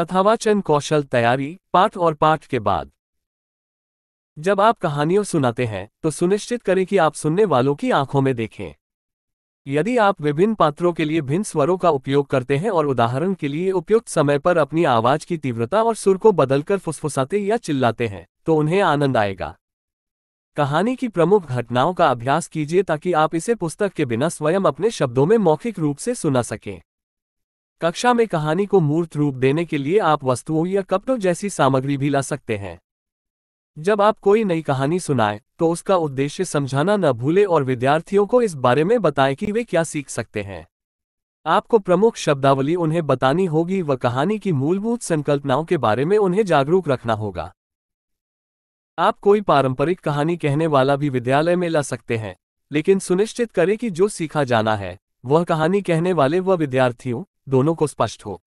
कथावाचन कौशल तैयारी पाठ और पाठ के बाद जब आप कहानियों सुनाते हैं तो सुनिश्चित करें कि आप सुनने वालों की आंखों में देखें यदि आप विभिन्न पात्रों के लिए भिन्न स्वरों का उपयोग करते हैं और उदाहरण के लिए उपयुक्त समय पर अपनी आवाज की तीव्रता और सुर को बदलकर फुसफुसाते या चिल्लाते हैं तो उन्हें आनंद आएगा कहानी की प्रमुख घटनाओं का अभ्यास कीजिए ताकि आप इसे पुस्तक के बिना स्वयं अपने शब्दों में मौखिक रूप से सुना सकें कक्षा में कहानी को मूर्त रूप देने के लिए आप वस्तुओं या कपड़ों जैसी सामग्री भी ला सकते हैं जब आप कोई नई कहानी सुनाएं, तो उसका उद्देश्य समझाना न भूले और विद्यार्थियों को इस बारे में बताएं कि वे क्या सीख सकते हैं आपको प्रमुख शब्दावली उन्हें बतानी होगी व कहानी की मूलभूत संकल्पनाओं के बारे में उन्हें जागरूक रखना होगा आप कोई पारंपरिक कहानी कहने वाला भी विद्यालय में ला सकते हैं लेकिन सुनिश्चित करें कि जो सीखा जाना है वह कहानी कहने वाले व विद्यार्थियों दोनों को स्पष्ट हो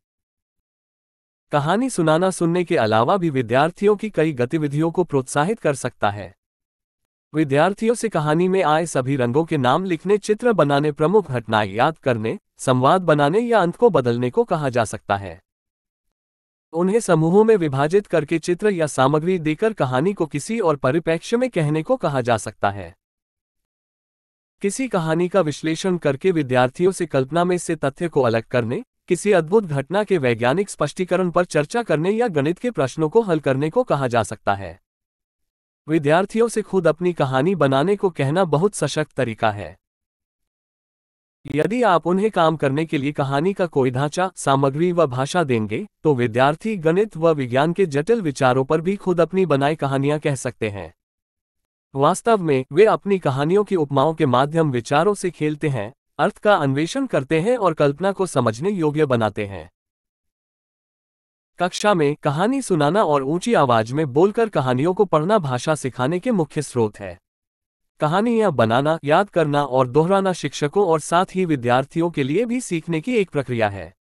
कहानी सुनाना सुनने के अलावा भी विद्यार्थियों की कई गतिविधियों को प्रोत्साहित कर सकता है विद्यार्थियों से कहानी में आए सभी रंगों के नाम लिखने चित्र बनाने प्रमुख घटनाएं याद करने संवाद बनाने या अंत को बदलने को कहा जा सकता है उन्हें समूहों में विभाजित करके चित्र या सामग्री देकर कहानी को किसी और परिप्रेक्ष्य में कहने को कहा जा सकता है किसी कहानी का विश्लेषण करके विद्यार्थियों से कल्पना में से तथ्य को अलग करने किसी अद्भुत घटना के वैज्ञानिक स्पष्टीकरण पर चर्चा करने या गणित के प्रश्नों को हल करने को कहा जा सकता है विद्यार्थियों से खुद अपनी कहानी बनाने को कहना बहुत सशक्त तरीका है यदि आप उन्हें काम करने के लिए कहानी का कोई ढांचा सामग्री व भाषा देंगे तो विद्यार्थी गणित व विज्ञान के जटिल विचारों पर भी खुद अपनी बनाई कहानियां कह सकते हैं वास्तव में वे अपनी कहानियों की उपमाओं के माध्यम विचारों से खेलते हैं अर्थ का अन्वेषण करते हैं और कल्पना को समझने योग्य बनाते हैं कक्षा में कहानी सुनाना और ऊंची आवाज में बोलकर कहानियों को पढ़ना भाषा सिखाने के मुख्य स्रोत है कहानियां बनाना याद करना और दोहराना शिक्षकों और साथ ही विद्यार्थियों के लिए भी सीखने की एक प्रक्रिया है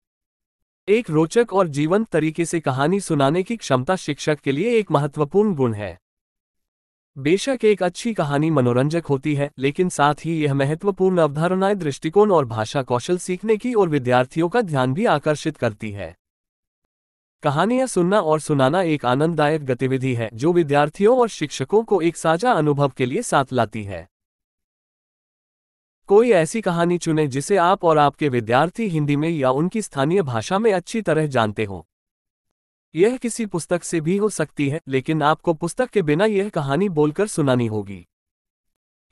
एक रोचक और जीवंत तरीके से कहानी सुनाने की क्षमता शिक्षक के लिए एक महत्वपूर्ण गुण है बेशक एक अच्छी कहानी मनोरंजक होती है लेकिन साथ ही यह महत्वपूर्ण अवधारणाएं दृष्टिकोण और भाषा कौशल सीखने की और विद्यार्थियों का ध्यान भी आकर्षित करती है कहानियां सुनना और सुनाना एक आनंददायक गतिविधि है जो विद्यार्थियों और शिक्षकों को एक साझा अनुभव के लिए साथ लाती है कोई ऐसी कहानी चुनें जिसे आप और आपके विद्यार्थी हिंदी में या उनकी स्थानीय भाषा में अच्छी तरह जानते हों यह किसी पुस्तक से भी हो सकती है लेकिन आपको पुस्तक के बिना यह कहानी बोलकर सुनानी होगी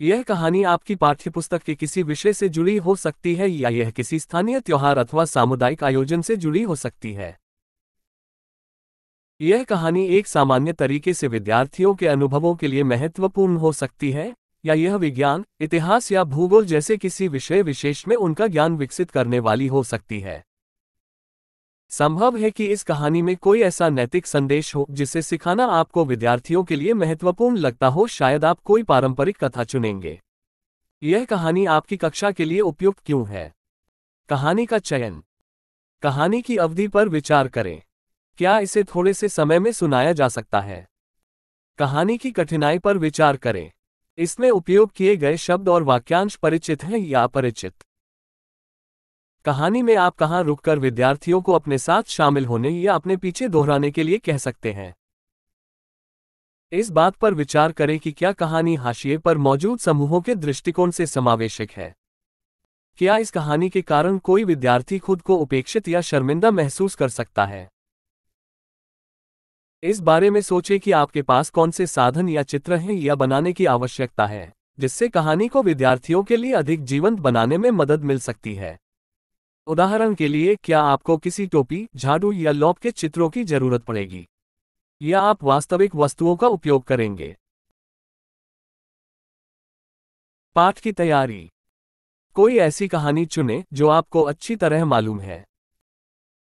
यह कहानी आपकी पाठ्य पुस्तक के किसी विषय से जुड़ी हो सकती है या यह किसी स्थानीय त्योहार अथवा सामुदायिक आयोजन से जुड़ी हो सकती है यह कहानी एक सामान्य तरीके से विद्यार्थियों के अनुभवों के लिए महत्वपूर्ण हो सकती है या यह विज्ञान इतिहास या भूगोल जैसे किसी विषय विशेष में उनका ज्ञान विकसित करने वाली हो सकती है संभव है कि इस कहानी में कोई ऐसा नैतिक संदेश हो जिसे सिखाना आपको विद्यार्थियों के लिए महत्वपूर्ण लगता हो शायद आप कोई पारंपरिक कथा चुनेंगे यह कहानी आपकी कक्षा के लिए उपयुक्त क्यों है कहानी का चयन कहानी की अवधि पर विचार करें क्या इसे थोड़े से समय में सुनाया जा सकता है कहानी की कठिनाई पर विचार करें इसमें उपयोग किए गए शब्द और वाक्यांश परिचित हैं या अपरिचित कहानी में आप कहाँ रुककर विद्यार्थियों को अपने साथ शामिल होने या अपने पीछे दोहराने के लिए कह सकते हैं इस बात पर विचार करें कि क्या कहानी हाशिए पर मौजूद समूहों के दृष्टिकोण से समावेशक है क्या इस कहानी के कारण कोई विद्यार्थी खुद को उपेक्षित या शर्मिंदा महसूस कर सकता है इस बारे में सोचें कि आपके पास कौन से साधन या चित्र हैं या बनाने की आवश्यकता है जिससे कहानी को विद्यार्थियों के लिए अधिक जीवंत बनाने में मदद मिल सकती है उदाहरण के लिए क्या आपको किसी टोपी झाड़ू या लॉप के चित्रों की जरूरत पड़ेगी या आप वास्तविक वस्तुओं का उपयोग करेंगे पाठ की तैयारी कोई ऐसी कहानी चुने जो आपको अच्छी तरह मालूम है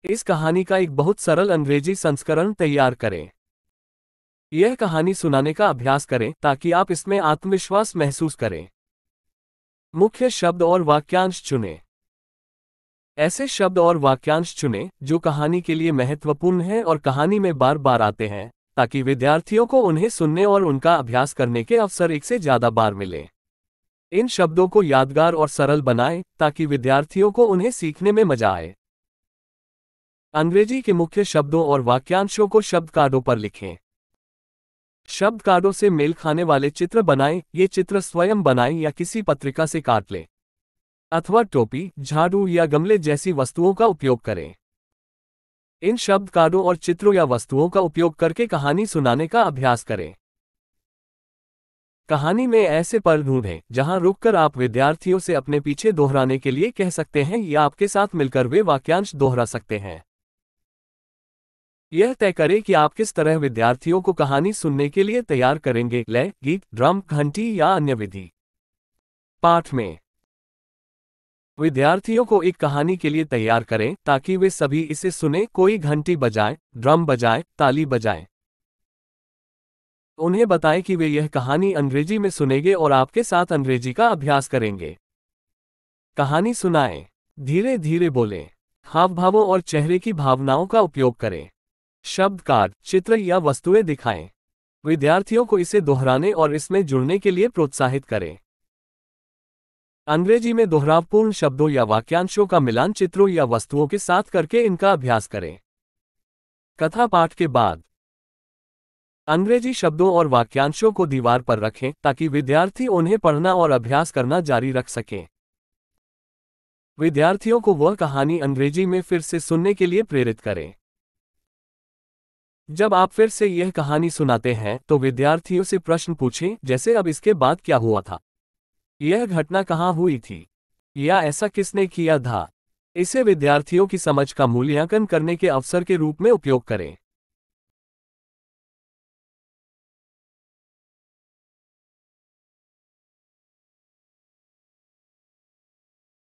इस कहानी का एक बहुत सरल अंग्रेजी संस्करण तैयार करें यह कहानी सुनाने का अभ्यास करें ताकि आप इसमें आत्मविश्वास महसूस करें मुख्य शब्द और वाक्यांश चुनें ऐसे शब्द और वाक्यांश चुनें जो कहानी के लिए महत्वपूर्ण हैं और कहानी में बार बार आते हैं ताकि विद्यार्थियों को उन्हें सुनने और उनका अभ्यास करने के अवसर एक से ज्यादा बार मिलें इन शब्दों को यादगार और सरल बनाएं ताकि विद्यार्थियों को उन्हें सीखने में मजा आए अंग्रेजी के मुख्य शब्दों और वाक्यांशों को शब्द कार्डों पर लिखें शब्द कार्डों से मेल खाने वाले चित्र बनाएं ये चित्र स्वयं बनाएं या किसी पत्रिका से काट लें अथवा टोपी झाड़ू या गमले जैसी वस्तुओं का उपयोग करें इन शब्दकारों और चित्रों या वस्तुओं का उपयोग करके कहानी सुनाने का अभ्यास करें कहानी में ऐसे पल ढूंढें जहां रुककर आप विद्यार्थियों से अपने पीछे दोहराने के लिए कह सकते हैं या आपके साथ मिलकर वे वाक्यांश दोहरा सकते हैं यह तय करें कि आप किस तरह विद्यार्थियों को कहानी सुनने के लिए तैयार करेंगे लय गीत ड्रम घंटी या अन्य विधि पाठ में विद्यार्थियों को एक कहानी के लिए तैयार करें ताकि वे सभी इसे सुने कोई घंटी बजाए ड्रम बजाए ताली बजाए उन्हें बताएं कि वे यह कहानी अंग्रेजी में सुनेंगे और आपके साथ अंग्रेजी का अभ्यास करेंगे कहानी सुनाएं धीरे धीरे बोलें हाव भावों और चेहरे की भावनाओं का उपयोग करें शब्द कार्ड चित्र या वस्तुएं दिखाएं विद्यार्थियों को इसे दोहराने और इसमें जुड़ने के लिए प्रोत्साहित करें अंग्रेजी में दोहरावपूर्ण शब्दों या वाक्यांशों का मिलान चित्रों या वस्तुओं के साथ करके इनका अभ्यास करें कथा पाठ के बाद अंग्रेजी शब्दों और वाक्यांशों को दीवार पर रखें ताकि विद्यार्थी उन्हें पढ़ना और अभ्यास करना जारी रख सकें विद्यार्थियों को वह कहानी अंग्रेजी में फिर से सुनने के लिए प्रेरित करें जब आप फिर से यह कहानी सुनाते हैं तो विद्यार्थियों से प्रश्न पूछें जैसे अब इसके बाद क्या हुआ था यह घटना कहाँ हुई थी या ऐसा किसने किया था इसे विद्यार्थियों की समझ का मूल्यांकन करने के अवसर के रूप में उपयोग करें